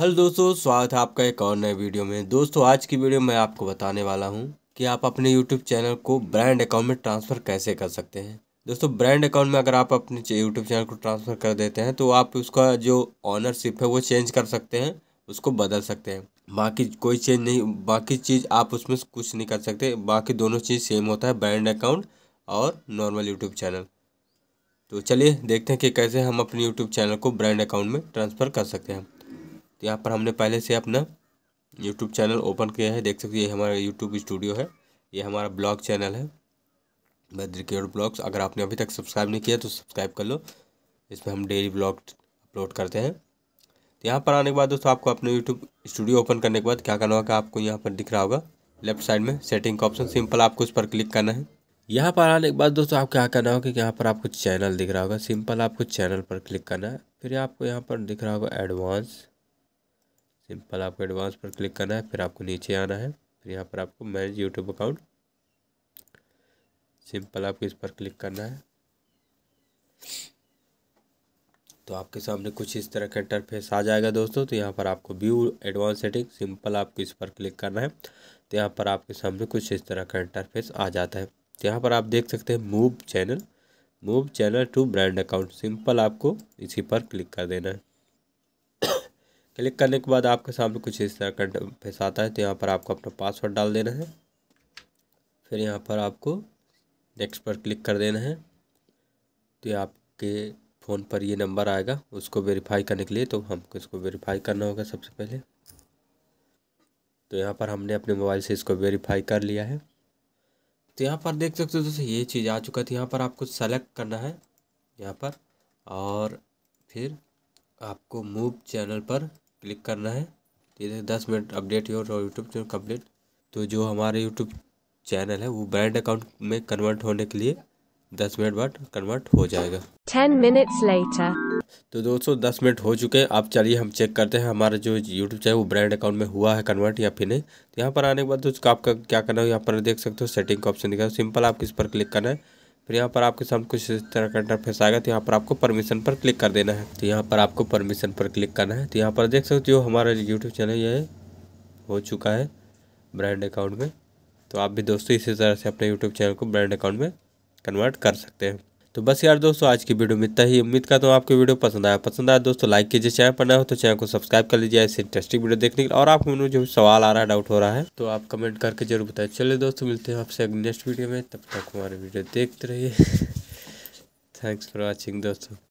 hello दोस्तों स्वागत है आपका एक और नए वीडियो में दोस्तों आज की वीडियो में आपको बताने वाला हूं कि आप अपने यूट्यूब चैनल को ब्रांड अकाउंट में ट्रांसफ़र कैसे कर सकते हैं दोस्तों ब्रांड अकाउंट में अगर आप अपने यूट्यूब चैनल को ट्रांसफ़र कर देते हैं तो आप उसका जो ऑनरशिप है वो चेंज कर सकते हैं उसको बदल सकते हैं बाकी कोई चेंज नहीं बाकी चीज़ आप उसमें कुछ नहीं कर सकते बाकी दोनों चीज़ सेम होता है ब्रांड अकाउंट और नॉर्मल यूट्यूब चैनल तो चलिए देखते हैं कि कैसे हम अपने यूट्यूब चैनल को ब्रांड अकाउंट में ट्रांसफ़र कर सकते हैं यहाँ पर हमने पहले से अपना यूट्यूब चैनल ओपन किया है देख सकते हैं ये हमारा यूट्यूब स्टूडियो है ये हमारा ब्लॉग चैनल है बद्र ब्लॉग्स अगर आपने अभी तक सब्सक्राइब नहीं किया तो सब्सक्राइब कर लो इसमें हम डेली ब्लॉग अपलोड करते हैं तो यहाँ पर आने के बाद दोस्तों आपको अपने यूट्यूब स्टूडियो ओपन करने के बाद क्या करना होगा आपको यहाँ पर दिख रहा होगा लेफ्ट साइड में सेटिंग का ऑप्शन सिंपल आपको उस पर क्लिक करना है यहाँ पर आने के बाद दोस्तों आपको क्या करना होगा कि यहाँ पर आपको चैनल दिख रहा होगा सिंपल आपको चैनल पर क्लिक करना है फिर आपको यहाँ पर दिख रहा होगा एडवांस सिंपल आपको एडवांस पर क्लिक करना है फिर आपको नीचे आना है फिर यहाँ पर आपको मैनेज यूट्यूब अकाउंट सिंपल आपको इस पर क्लिक करना है तो आपके सामने कुछ इस तरह का इंटरफेस आ जाएगा दोस्तों तो यहाँ पर आपको व्यू एडवांस सेटिंग सिंपल आपको इस पर क्लिक करना है तो यहाँ पर आपके सामने कुछ इस तरह का इंटरफेस आ जाता है तो यहाँ पर आप देख सकते हैं move channel move channel to brand account simple आपको इसी पर क्लिक कर देना है क्लिक करने के बाद आपके सामने कुछ इस तरह का फेस आता है तो यहाँ पर आपको अपना पासवर्ड डाल देना है फिर यहाँ पर आपको नेक्स्ट पर क्लिक कर देना है तो आपके फ़ोन पर ये नंबर आएगा उसको वेरीफाई करने के लिए तो हमको इसको वेरीफाई करना होगा सबसे पहले तो यहाँ पर हमने अपने मोबाइल से इसको वेरीफाई कर लिया है तो यहाँ पर देख सकते हो दोस्तों ये चीज़ आ चुका था तो यहाँ पर आपको सेलेक्ट करना है यहाँ पर और फिर आपको मूव चैनल पर क्लिक करना है तो इधर दस minute update your YouTube channel complete तो जो हमारे यूट्यूब चैनल है वो ब्रांड अकाउंट में कन्वर्ट होने के लिए दस मिनट बाद कन्वर्ट हो जाएगा टेन मिनट्स लेटर तो दोस्तों दस मिनट हो चुके हैं आप चलिए हम चेक करते हैं हमारा जो यूट्यूब चैनल वो ब्रांड अकाउंट में हुआ है कन्वर्ट या फिर नहीं तो यहाँ पर आने के बाद दोस्तों आपका क्या करना है यहाँ पर देख सकते हो सेटिंग का ऑप्शन दिखा सिंपल आप किस पर क्लिक करना है फिर यहाँ पर आपके सामने कुछ इस तरह का इंटरफेस आएगा तो यहाँ पर आपको परमिशन पर क्लिक कर देना है तो यहाँ पर आपको परमिशन पर क्लिक करना है तो यहाँ पर देख सकते हो जो हमारा यूट्यूब चैनल ये हो चुका है ब्रांड अकाउंट में तो आप भी दोस्तों इसी तरह से अपने यूट्यूब चैनल को ब्रांड अकाउंट में कन्वर्ट कर सकते हैं तो बस यार दोस्तों आज की वीडियो में इतना ही उम्मीद करता हूँ आपको वीडियो पसंद आया पसंद आया दोस्तों लाइक कीजिए चैनल पर ना हो तो चैनल को सब्सक्राइब कर लीजिए ऐसे इंटरेस्टिंग वीडियो देखने के लिए और आपको जो सवाल आ रहा है डाउट हो रहा है तो आप कमेंट करके जरूर बताए चलिए दोस्तों मिलते हैं आपसे नेक्स्ट वीडियो में तब तक हमारे वीडियो देखते रहिए थैंक्स फॉर वॉचिंग दोस्तों